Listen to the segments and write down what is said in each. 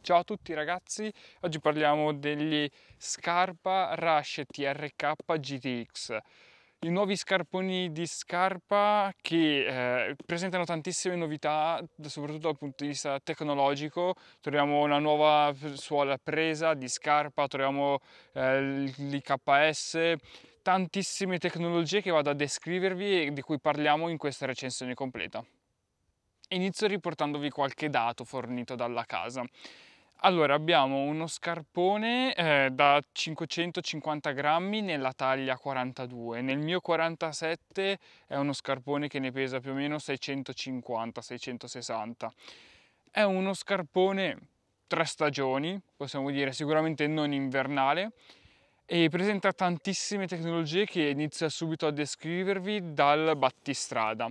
Ciao a tutti ragazzi, oggi parliamo degli Scarpa Rush TRK GTX i nuovi scarponi di scarpa che eh, presentano tantissime novità, soprattutto dal punto di vista tecnologico. Troviamo una nuova suola presa di scarpa, troviamo eh, l'IKS, tantissime tecnologie che vado a descrivervi e di cui parliamo in questa recensione completa. Inizio riportandovi qualche dato fornito dalla casa. Allora, abbiamo uno scarpone eh, da 550 grammi nella taglia 42. Nel mio 47 è uno scarpone che ne pesa più o meno 650-660. È uno scarpone tre stagioni, possiamo dire, sicuramente non invernale, e presenta tantissime tecnologie che inizio subito a descrivervi dal battistrada.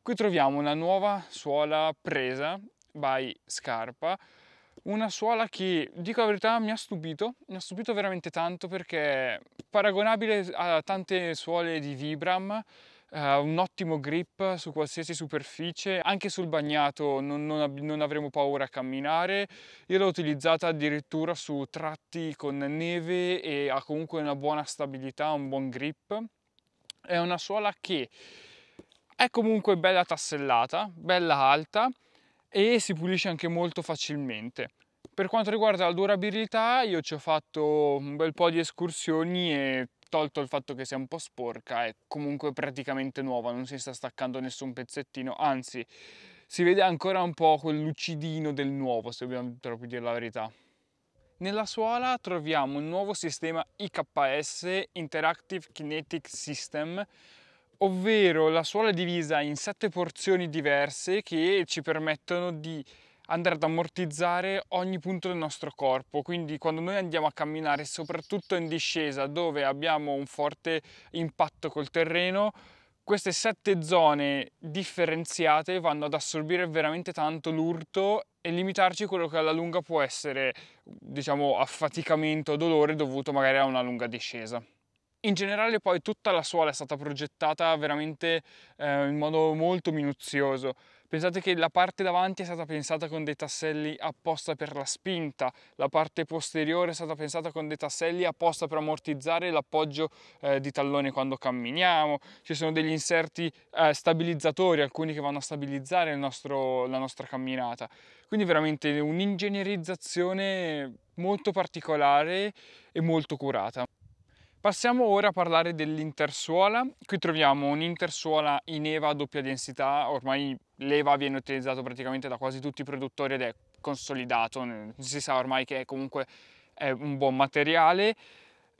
Qui troviamo una nuova suola presa by Scarpa, una suola che, dico la verità, mi ha stupito, mi ha stupito veramente tanto perché paragonabile a tante suole di Vibram, Uh, un ottimo grip su qualsiasi superficie, anche sul bagnato non, non, non, avremo paura a camminare. Io l'ho utilizzata addirittura su tratti con neve e ha comunque una buona stabilità, un buon grip. È una suola che è comunque bella tassellata, bella alta, e si pulisce anche molto facilmente. Per quanto riguarda la durabilità io ci ho fatto un bel po' di escursioni e tolto il fatto che sia un po' sporca è comunque praticamente nuova, non si sta staccando nessun pezzettino, anzi si vede ancora un po' quel lucidino del nuovo se dobbiamo proprio dire la verità. Nella suola troviamo un nuovo sistema IKS Interactive Kinetic System ovvero la suola è divisa in sette porzioni diverse che ci permettono di andare ad ammortizzare ogni punto del nostro corpo, quindi quando noi andiamo a camminare, soprattutto in discesa dove abbiamo un forte impatto col terreno, queste sette zone differenziate vanno ad assorbire veramente tanto l'urto e limitarci quello che alla lunga può essere, diciamo, affaticamento o dolore dovuto magari a una lunga discesa. In generale poi tutta la suola è stata progettata veramente eh, in modo molto minuzioso. Pensate che la parte davanti è stata pensata con dei tasselli apposta per la spinta, la parte posteriore è stata pensata con dei tasselli apposta per ammortizzare l'appoggio eh, di tallone quando camminiamo, ci sono degli inserti eh, stabilizzatori, alcuni che vanno a stabilizzare nostro, la nostra camminata. Quindi veramente un'ingegnerizzazione molto particolare e molto curata. Passiamo ora a parlare dell'intersuola. Qui troviamo un'intersuola in EVA a doppia densità, ormai l'EVA viene utilizzato praticamente da quasi tutti i produttori ed è consolidato, si sa ormai che è comunque è un buon materiale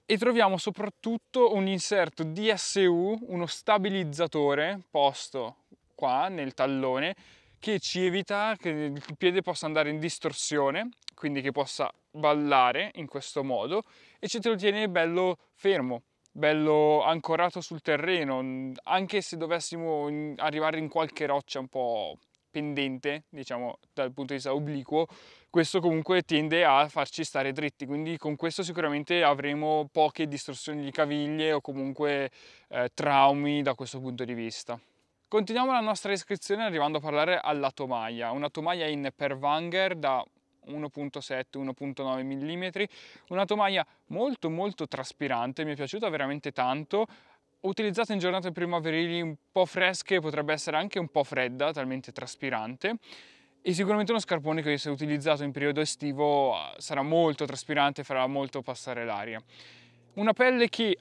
e troviamo soprattutto un inserto DSU, uno stabilizzatore posto qua nel tallone che ci evita che il piede possa andare in distorsione, quindi che possa ballare in questo modo e ci te lo tiene bello fermo, bello ancorato sul terreno, anche se dovessimo arrivare in qualche roccia un po' pendente, diciamo dal punto di vista obliquo, questo comunque tende a farci stare dritti, quindi con questo sicuramente avremo poche distorsioni di caviglie o comunque eh, traumi da questo punto di vista. Continuiamo la nostra iscrizione arrivando a parlare alla tomaia, una tomaia in pervanger da 1.7 1.9 mm una tomaia molto molto traspirante mi è piaciuta veramente tanto utilizzata in giornate primaverili un po' fresche potrebbe essere anche un po' fredda talmente traspirante e sicuramente uno scarpone che se utilizzato in periodo estivo ah, sarà molto traspirante farà molto passare l'aria una pelle che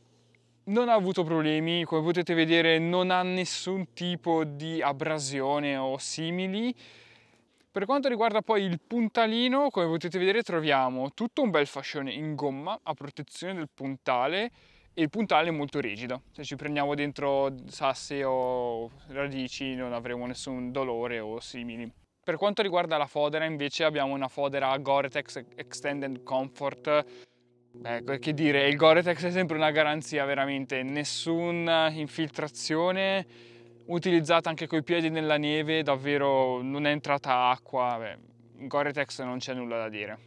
non ha avuto problemi, come potete vedere non ha nessun tipo di abrasione o simili, per quanto riguarda poi il puntalino, come potete vedere troviamo tutto un bel fascione in gomma a protezione del puntale e il puntale è molto rigido. Se ci prendiamo dentro sassi o radici non avremo nessun dolore o simili. Per quanto riguarda la fodera invece abbiamo una fodera Gore-Tex Extended Comfort Ecco, che dire, il Gore-Tex è sempre una garanzia veramente, nessuna infiltrazione, utilizzata anche coi piedi nella neve, davvero non è entrata acqua, in Gore-Tex non c'è nulla da dire.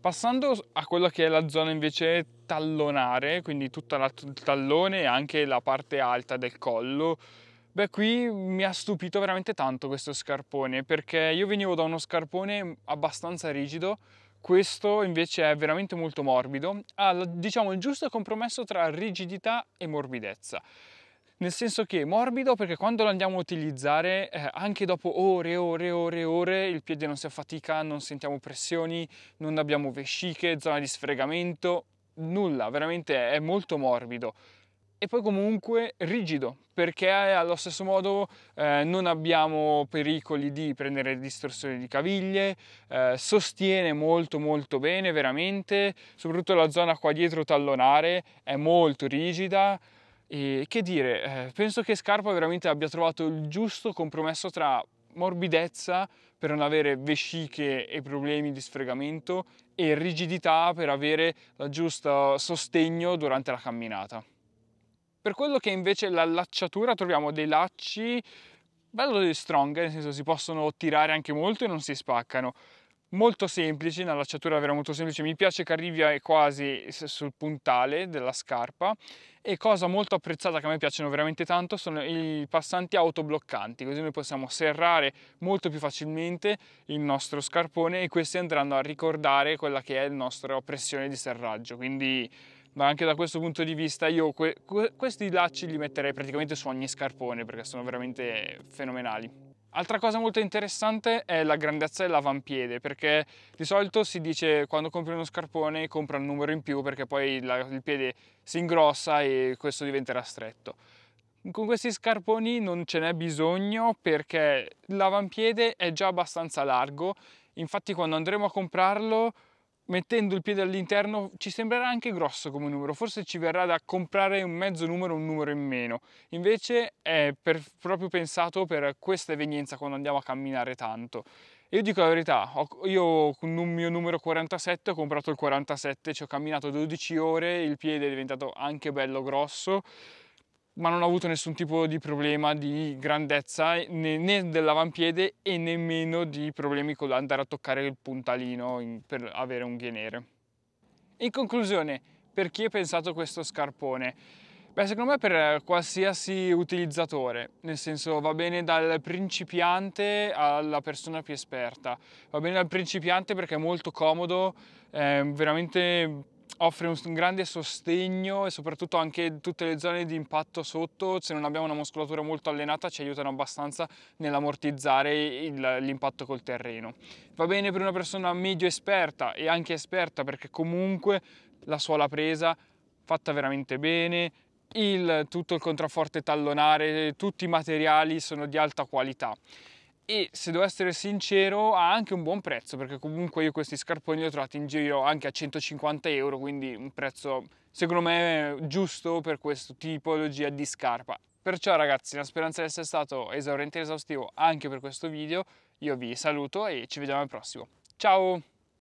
Passando a quella che è la zona invece tallonare, quindi tutto il tallone e anche la parte alta del collo, Beh, qui mi ha stupito veramente tanto questo scarpone perché io venivo da uno scarpone abbastanza rigido, questo invece è veramente molto morbido, ha diciamo il giusto compromesso tra rigidità e morbidezza nel senso che è morbido perché quando lo andiamo a utilizzare eh, anche dopo ore, ore, ore, ore il piede non si affatica, non sentiamo pressioni, non abbiamo vesciche, zona di sfregamento, nulla, veramente è molto morbido e poi comunque rigido perché allo stesso modo eh, non abbiamo pericoli di prendere distorsioni di caviglie, eh, sostiene molto molto bene veramente, soprattutto la zona qua dietro tallonare è molto rigida, e che dire, eh, penso che Scarpa veramente abbia trovato il giusto compromesso tra morbidezza per non avere vesciche e problemi di sfregamento e rigidità per avere il giusto sostegno durante la camminata. Per quello che invece l'allacciatura troviamo dei lacci bello strong, nel senso si possono tirare anche molto e non si spaccano molto semplici, una lacciatura vera molto semplice, mi piace che arrivi quasi sul puntale della scarpa e cosa molto apprezzata che a me piacciono veramente tanto sono i passanti autobloccanti, così noi possiamo serrare molto più facilmente il nostro scarpone e questi andranno a ricordare quella che è la nostra pressione di serraggio, quindi anche da questo punto di vista io que questi lacci li metterei praticamente su ogni scarpone perché sono veramente fenomenali. Altra cosa molto interessante è la grandezza dell'avampiede, perché di solito si dice quando compri uno scarpone compra un numero in più perché poi la, il piede si ingrossa e questo diventerà stretto. Con questi scarponi non ce n'è bisogno perché l'avampiede è già abbastanza largo, infatti quando andremo a comprarlo mettendo il piede all'interno ci sembrerà anche grosso come numero, forse ci verrà da comprare un mezzo numero, un numero in meno. Invece è per, proprio pensato per questa evenienza quando andiamo a camminare tanto. Io dico la verità, io con il mio numero 47 ho comprato il 47, ci ho camminato 12 ore, il piede è diventato anche bello grosso ma non ho avuto nessun tipo di problema di grandezza né, né dell'avampiede e nemmeno di problemi con l'andare a toccare il puntalino in, per avere unghie nere. In conclusione, per chi è pensato questo scarpone? Beh, secondo me per qualsiasi utilizzatore, nel senso va bene dal principiante alla persona più esperta, va bene dal principiante perché è molto comodo, è veramente offre un, grande sostegno e soprattutto anche tutte le zone di impatto sotto, se non abbiamo una muscolatura molto allenata ci aiutano abbastanza nell'ammortizzare l'impatto col terreno. Va bene per una persona medio esperta e anche esperta perché comunque la suola presa fatta veramente bene, il, tutto il contrafforte tallonare, tutti i materiali sono di alta qualità e se devo essere sincero ha anche un buon prezzo perché comunque io questi scarponi li ho trovati in giro anche a 150 euro quindi un prezzo secondo me giusto per questo tipologia di scarpa perciò ragazzi la speranza di essere stato esauriente e esaustivo anche per questo video io vi saluto e ci vediamo al prossimo ciao